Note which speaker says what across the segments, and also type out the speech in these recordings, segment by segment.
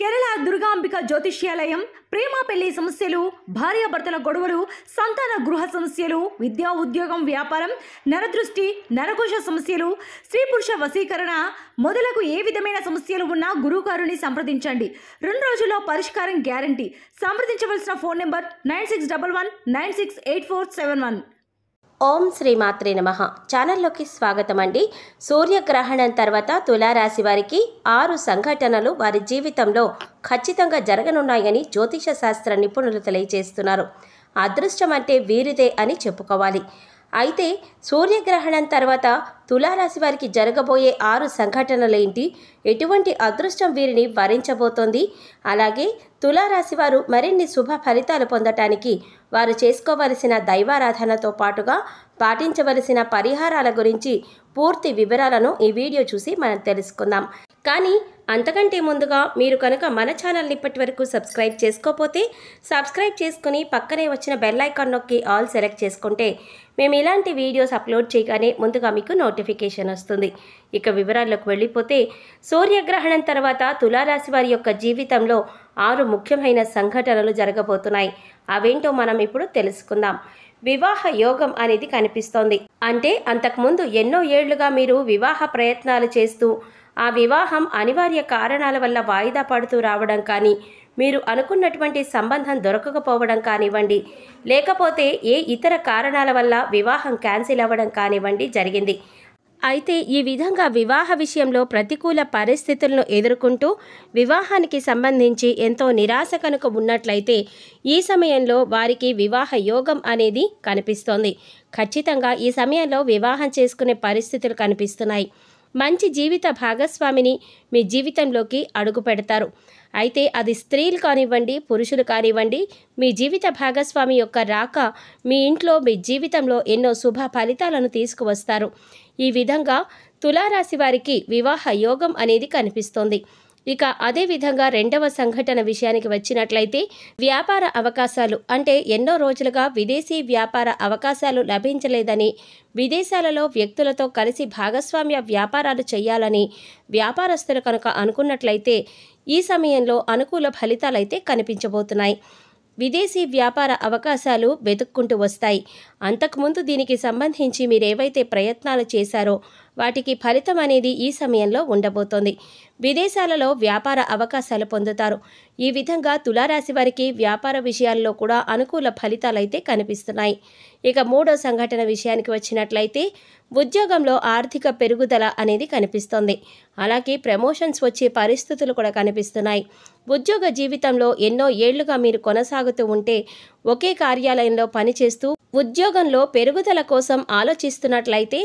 Speaker 1: కేరళ దుర్గాంబిక జ్యోతిష్యాలయం ప్రేమ పెళ్లి సమస్యలు భార్యాభర్తల గొడవలు సంతాన గృహ సమస్యలు విద్యా ఉద్యోగం వ్యాపారం నరదృష్టి నరకోశ సమస్యలు స్త్రీ పురుష వశీకరణ మొదలగు ఏ విధమైన సమస్యలు ఉన్నా గురువుగారుని సంప్రదించండి రెండు రోజుల్లో పరిష్కారం గ్యారంటీ సంప్రదించవలసిన phone number nine six double one nine six eight four seven one ఓం శ్రీమాత్రే నమ ఛానల్లోకి స్వాగతం అండి సూర్యగ్రహణం తర్వాత తులారాశి వారికి ఆరు సంఘటనలు వారి జీవితంలో ఖచ్చితంగా జరగనున్నాయని జ్యోతిష శాస్త్ర నిపుణులు తెలియజేస్తున్నారు అదృష్టం అంటే వీరిదే అని చెప్పుకోవాలి అయితే సూర్యగ్రహణం తర్వాత తులారాశి వారికి జరగబోయే ఆరు సంఘటనలేంటి ఎటువంటి అదృష్టం వీరిని వరించబోతోంది అలాగే తులారాశి వారు మరిన్ని శుభ ఫలితాలు పొందటానికి వారు చేసుకోవలసిన దైవారాధనతో పాటుగా పాటించవలసిన పరిహారాల గురించి పూర్తి వివరాలను ఈ వీడియో చూసి మనం తెలుసుకుందాం కానీ అంతకంటే ముందుగా మీరు కనుక మన ఛానల్ని ఇప్పటి వరకు సబ్స్క్రైబ్ చేసుకోకపోతే సబ్స్క్రైబ్ చేసుకుని పక్కనే వచ్చిన బెల్లైకాన్ నొక్కి ఆల్ సెలెక్ట్ చేసుకుంటే మేము ఇలాంటి వీడియోస్ అప్లోడ్ చేయగానే ముందుగా మీకు నోటిఫికేషన్ వస్తుంది ఇక వివరాల్లోకి వెళ్ళిపోతే సూర్యగ్రహణం తర్వాత తులారాశి వారి యొక్క జీవితంలో ఆరు ముఖ్యమైన సంఘటనలు జరగబోతున్నాయి అవేంటో మనం ఇప్పుడు తెలుసుకుందాం వివాహ యోగం అనేది కనిపిస్తోంది అంటే అంతకుముందు ఎన్నో ఏళ్లుగా మీరు వివాహ ప్రయత్నాలు చేస్తూ ఆ వివాహం అనివార్య కారణాల వల్ల వాయిదా పడుతూ రావడం కానీ మీరు అనుకున్నటువంటి సంబంధం దొరకకపోవడం కానివ్వండి లేకపోతే ఏ ఇతర కారణాల వల్ల వివాహం క్యాన్సిల్ అవ్వడం కానివ్వండి జరిగింది అయితే ఈ విధంగా వివాహ విషయంలో ప్రతికూల పరిస్థితులను ఎదుర్కొంటూ వివాహానికి సంబంధించి ఎంతో నిరాశ కనుక ఉన్నట్లయితే ఈ సమయంలో వారికి వివాహ యోగం అనేది కనిపిస్తోంది ఖచ్చితంగా ఈ సమయంలో వివాహం చేసుకునే పరిస్థితులు కనిపిస్తున్నాయి మంచి జీవిత భాగస్వామిని మీ జీవితంలోకి అడుగు పెడతారు అయితే అది స్త్రీలు కానివ్వండి పురుషులు కానివ్వండి మీ జీవిత భాగస్వామి యొక్క రాక మీ ఇంట్లో మీ జీవితంలో ఎన్నో శుభ ఫలితాలను తీసుకువస్తారు ఈ విధంగా తులారాశి వారికి వివాహ యోగం అనేది కనిపిస్తోంది ఇక అదేవిధంగా రెండవ సంఘటన విషయానికి వచ్చినట్లయితే వ్యాపార అవకాశాలు అంటే ఎన్నో రోజులుగా విదేశీ వ్యాపార అవకాశాలు లభించలేదని విదేశాలలో వ్యక్తులతో కలిసి భాగస్వామ్య వ్యాపారాలు చేయాలని వ్యాపారస్తులు కనుక అనుకున్నట్లయితే ఈ సమయంలో అనుకూల ఫలితాలైతే కనిపించబోతున్నాయి విదేశీ వ్యాపార అవకాశాలు వెతుక్కుంటూ వస్తాయి అంతకుముందు దీనికి సంబంధించి మీరేవైతే ప్రయత్నాలు చేశారో వాటికి ఫలితం అనేది ఈ సమయంలో ఉండబోతోంది విదేశాలలో వ్యాపార అవకాశాలు పొందుతారు ఈ విధంగా తులారాశి వారికి వ్యాపార విషయాల్లో కూడా అనుకూల ఫలితాలైతే కనిపిస్తున్నాయి ఇక మూడో సంఘటన విషయానికి వచ్చినట్లయితే ఉద్యోగంలో ఆర్థిక పెరుగుదల అనేది కనిపిస్తోంది అలాగే ప్రమోషన్స్ వచ్చే పరిస్థితులు కూడా కనిపిస్తున్నాయి ఉద్యోగ జీవితంలో ఎన్నో ఏళ్లుగా మీరు కొనసాగుతూ ఉంటే ఒకే కార్యాలయంలో పనిచేస్తూ ఉద్యోగంలో పెరుగుదల కోసం ఆలోచిస్తున్నట్లయితే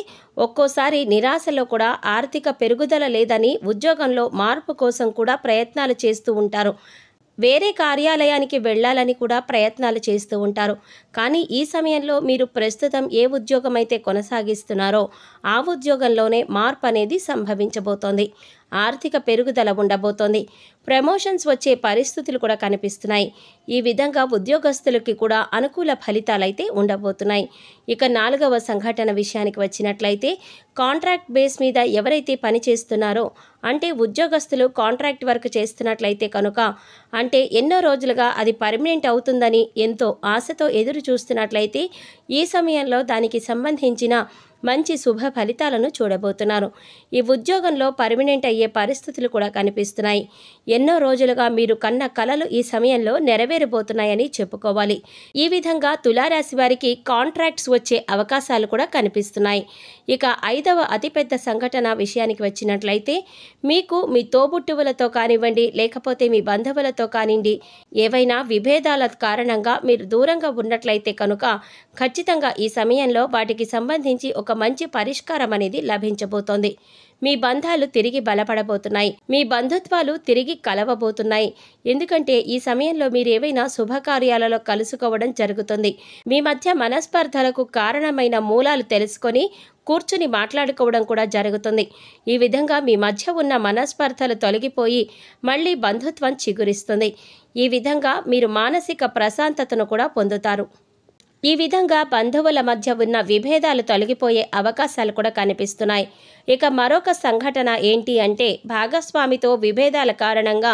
Speaker 1: ఒక్కోసారి నిరాశలో కూడా ఆర్థిక పెరుగుదల లేదని ఉద్యోగంలో మార్పు కోసం కూడా ప్రయత్నాలు చేస్తూ ఉంటారు వేరే కార్యాలయానికి వెళ్ళాలని కూడా ప్రయత్నాలు చేస్తూ ఉంటారు కానీ ఈ సమయంలో మీరు ప్రస్తుతం ఏ ఉద్యోగం అయితే కొనసాగిస్తున్నారో ఆ ఉద్యోగంలోనే మార్పు అనేది సంభవించబోతోంది ఆర్థిక పెరుగుదల ఉండబోతోంది ప్రమోషన్స్ వచ్చే పరిస్థితులు కూడా కనిపిస్తున్నాయి ఈ విధంగా ఉద్యోగస్తులకి కూడా అనుకూల ఫలితాలైతే ఉండబోతున్నాయి ఇక నాలుగవ సంఘటన విషయానికి వచ్చినట్లయితే కాంట్రాక్ట్ బేస్ మీద ఎవరైతే పనిచేస్తున్నారో అంటే ఉద్యోగస్తులు కాంట్రాక్ట్ వర్క్ చేస్తున్నట్లయితే కనుక అంటే ఎన్నో రోజులుగా అది పర్మనెంట్ అవుతుందని ఎంతో ఆశతో ఎదురు చూస్తున్నట్లయితే ఈ సమయంలో దానికి సంబంధించిన మంచి శుభ ఫలితాలను చూడబోతున్నారు ఈ ఉద్యోగంలో పర్మినెంట్ అయ్యే పరిస్థితులు కూడా కనిపిస్తున్నాయి ఎన్నో రోజులుగా మీరు కన్న కలలు ఈ సమయంలో నెరవేరబోతున్నాయని చెప్పుకోవాలి ఈ విధంగా తులారాశి వారికి కాంట్రాక్ట్స్ వచ్చే అవకాశాలు కూడా కనిపిస్తున్నాయి ఇక ఐదవ అతిపెద్ద సంఘటన విషయానికి వచ్చినట్లయితే మీకు మీ తోబుట్టువులతో కానివ్వండి లేకపోతే మీ బంధువులతో కానివ్వండి ఏవైనా విభేదాల కారణంగా మీరు దూరంగా ఉన్నట్లయితే కనుక ఖచ్చితంగా ఈ సమయంలో వాటికి సంబంధించి ఒక మంచి పరిష్కారం అనేది లభించబోతోంది మీ బంధాలు తిరిగి బలపడబోతున్నాయి మీ బంధుత్వాలు తిరిగి కలవబోతున్నాయి ఎందుకంటే ఈ సమయంలో మీరు ఏవైనా శుభకార్యాలలో కలుసుకోవడం జరుగుతుంది మీ మధ్య మనస్పర్ధలకు కారణమైన మూలాలు తెలుసుకొని కూర్చుని మాట్లాడుకోవడం కూడా జరుగుతుంది ఈ విధంగా మీ మధ్య ఉన్న మనస్పర్ధలు తొలగిపోయి మళ్ళీ బంధుత్వం చిగురిస్తుంది ఈ విధంగా మీరు మానసిక ప్రశాంతతను కూడా పొందుతారు ఈ విధంగా బంధువుల మధ్య ఉన్న విభేదాలు తొలగిపోయే అవకాశాలు కూడా కనిపిస్తున్నాయి ఇక మరొక సంఘటన ఏంటి అంటే భాగస్వామితో విభేదాల కారణంగా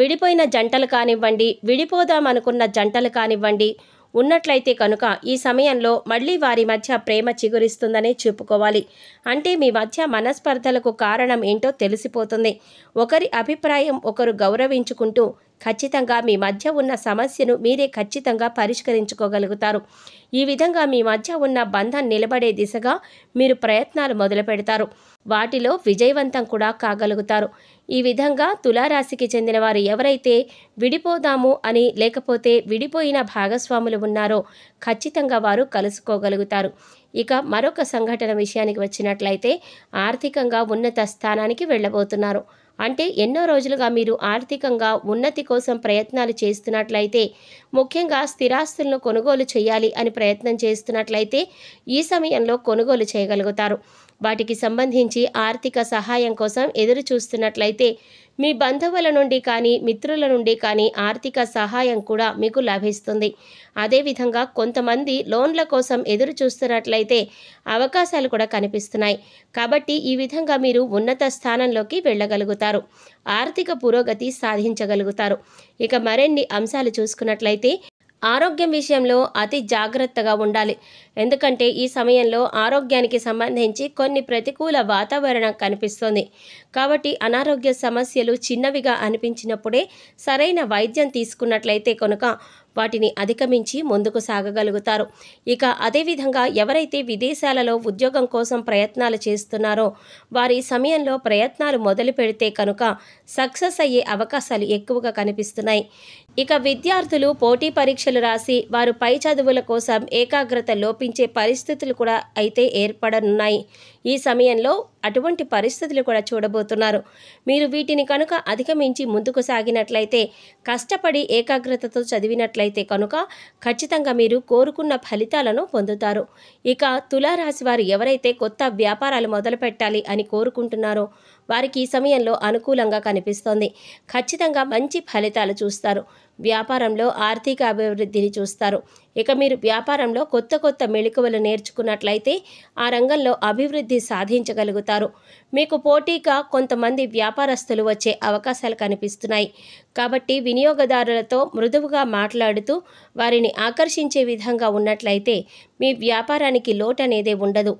Speaker 1: విడిపోయిన జంటలు కానివ్వండి విడిపోదామనుకున్న జంటలు కానివ్వండి ఉన్నట్లయితే కనుక ఈ సమయంలో మళ్ళీ వారి మధ్య ప్రేమ చిగురిస్తుందనే చెప్పుకోవాలి అంటే మీ మధ్య మనస్పర్ధలకు కారణం ఏంటో తెలిసిపోతుంది ఒకరి అభిప్రాయం ఒకరు గౌరవించుకుంటూ ఖచ్చితంగా మీ మధ్య ఉన్న సమస్యను మీరే ఖచ్చితంగా పరిష్కరించుకోగలుగుతారు ఈ విధంగా మీ మధ్య ఉన్న బంధం నిలబడే దిశగా మీరు ప్రయత్నాలు మొదలు పెడతారు వాటిలో విజయవంతం కూడా కాగలుగుతారు ఈ విధంగా తులారాశికి చెందిన వారు ఎవరైతే విడిపోదాము అని లేకపోతే విడిపోయిన భాగస్వాములు ఉన్నారో ఖచ్చితంగా వారు కలుసుకోగలుగుతారు ఇక మరొక సంఘటన విషయానికి వచ్చినట్లయితే ఆర్థికంగా ఉన్నత స్థానానికి వెళ్ళబోతున్నారు అంటే ఎన్నో రోజులుగా మీరు ఆర్థికంగా ఉన్నతి కోసం ప్రయత్నాలు చేస్తున్నట్లయితే ముఖ్యంగా స్థిరాస్తులను కొనుగోలు చేయాలి అని ప్రయత్నం చేస్తున్నట్లయితే ఈ సమయంలో కొనుగోలు చేయగలుగుతారు వాటికి సంబంధించి ఆర్థిక సహాయం కోసం ఎదురు చూస్తున్నట్లయితే మీ బంధువుల నుండి కానీ మిత్రుల నుండి కానీ ఆర్థిక సహాయం కూడా మీకు లభిస్తుంది అదేవిధంగా కొంతమంది లోన్ల కోసం ఎదురు చూస్తున్నట్లయితే అవకాశాలు కూడా కనిపిస్తున్నాయి కాబట్టి ఈ విధంగా మీరు ఉన్నత స్థానంలోకి వెళ్ళగలుగుతారు ఆర్థిక పురోగతి సాధించగలుగుతారు ఇక మరిన్ని అంశాలు చూసుకున్నట్లయితే ఆరోగ్యం విషయంలో అతి జాగ్రత్తగా ఉండాలి ఎందుకంటే ఈ సమయంలో ఆరోగ్యానికి సంబంధించి కొన్ని ప్రతికూల వాతావరణం కనిపిస్తోంది కాబట్టి అనారోగ్య సమస్యలు చిన్నవిగా అనిపించినప్పుడే సరైన వైద్యం తీసుకున్నట్లయితే కనుక వాటిని అధిగమించి ముందుకు సాగగలుగుతారు ఇక అదేవిధంగా ఎవరైతే విదేశాలలో ఉద్యోగం కోసం ప్రయత్నాలు చేస్తున్నారో వారి సమయంలో ప్రయత్నాలు మొదలు పెడితే కనుక సక్సెస్ అయ్యే అవకాశాలు ఎక్కువగా కనిపిస్తున్నాయి ఇక విద్యార్థులు పోటీ పరీక్షలు రాసి వారు పై చదువుల కోసం ఏకాగ్రత లోపించే పరిస్థితులు కూడా అయితే ఏర్పడనున్నాయి ఈ సమయంలో అటువంటి పరిస్థితులు కూడా చూడబోతున్నారు మీరు వీటిని కనుక అధిగమించి ముందుకు సాగినట్లయితే కష్టపడి ఏకాగ్రతతో చదివినట్లయితే కనుక ఖచ్చితంగా మీరు కోరుకున్న ఫలితాలను పొందుతారు ఇక తులారాశి వారు ఎవరైతే కొత్త వ్యాపారాలు మొదలుపెట్టాలి అని కోరుకుంటున్నారో వారికి ఈ సమయంలో అనుకూలంగా కనిపిస్తోంది ఖచ్చితంగా మంచి ఫలితాలు చూస్తారు వ్యాపారంలో ఆర్థిక అభివృద్ధిని చూస్తారు ఇక మీరు వ్యాపారంలో కొత్త కొత్త మెళుకువలు నేర్చుకున్నట్లయితే ఆ రంగంలో అభివృద్ధి సాధించగలుగుతారు మీకు పోటీగా కొంతమంది వ్యాపారస్తులు వచ్చే అవకాశాలు కనిపిస్తున్నాయి కాబట్టి వినియోగదారులతో మృదువుగా మాట్లాడుతూ వారిని ఆకర్షించే విధంగా ఉన్నట్లయితే మీ వ్యాపారానికి లోటు అనేదే ఉండదు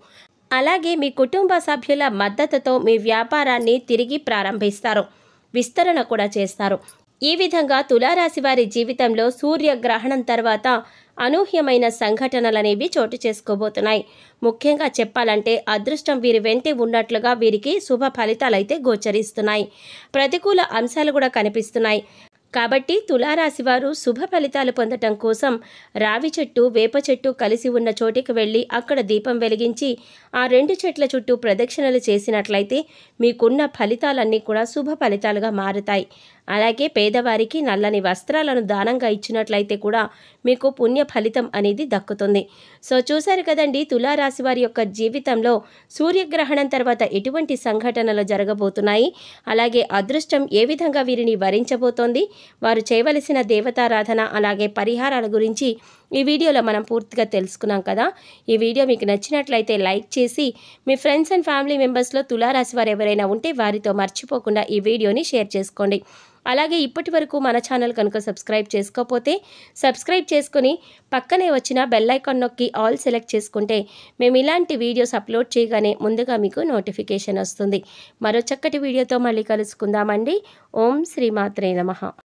Speaker 1: అలాగే మీ కుటుంబ సభ్యుల మద్దతుతో మీ వ్యాపారాన్ని తిరిగి ప్రారంభిస్తారు విస్తరణ కూడా చేస్తారు ఈ విధంగా తులారాశి వారి జీవితంలో సూర్యగ్రహణం తర్వాత అనూహ్యమైన సంఘటనలనేవి చోటు చేసుకోబోతున్నాయి ముఖ్యంగా చెప్పాలంటే అదృష్టం వీరి వెంటే ఉన్నట్లుగా వీరికి శుభ ఫలితాలైతే గోచరిస్తున్నాయి ప్రతికూల అంశాలు కూడా కనిపిస్తున్నాయి కాబట్టి తులారాశివారు శుభ ఫలితాలు పొందటం కోసం రావి చెట్టు వేప చెట్టు కలిసి ఉన్న చోటికి వెళ్ళి అక్కడ దీపం వెలిగించి ఆ రెండు చెట్ల చుట్టూ ప్రదక్షిణలు చేసినట్లయితే మీకున్న ఫలితాలన్నీ కూడా శుభ ఫలితాలుగా మారుతాయి అలాగే పేదవారికి నల్లని వస్త్రాలను దానంగా ఇచ్చినట్లయితే కూడా మీకు పుణ్య ఫలితం అనేది దక్కుతుంది సో చూశారు కదండి తులారాశి వారి యొక్క జీవితంలో సూర్యగ్రహణం తర్వాత ఎటువంటి సంఘటనలు జరగబోతున్నాయి అలాగే అదృష్టం ఏ విధంగా వీరిని వరించబోతోంది వారు చేయవలసిన దేవతారాధన అలాగే పరిహారాల గురించి ఈ వీడియోలో మనం పూర్తిగా తెలుసుకున్నాం కదా ఈ వీడియో మీకు నచ్చినట్లయితే లైక్ చేసి మీ ఫ్రెండ్స్ అండ్ ఫ్యామిలీ మెంబర్స్లో తులారాశి వారు ఎవరైనా ఉంటే వారితో మర్చిపోకుండా ఈ వీడియోని షేర్ చేసుకోండి అలాగే ఇప్పటి వరకు మన ఛానల్ కనుక సబ్స్క్రైబ్ చేసుకోకపోతే సబ్స్క్రైబ్ చేసుకుని పక్కనే వచ్చిన బెల్లైకాన్ నొక్కి ఆల్ సెలెక్ట్ చేసుకుంటే మేము ఇలాంటి వీడియోస్ అప్లోడ్ చేయగానే ముందుగా మీకు నోటిఫికేషన్ వస్తుంది మరో చక్కటి వీడియోతో మళ్ళీ కలుసుకుందామండి ఓం శ్రీమాత్రే నమ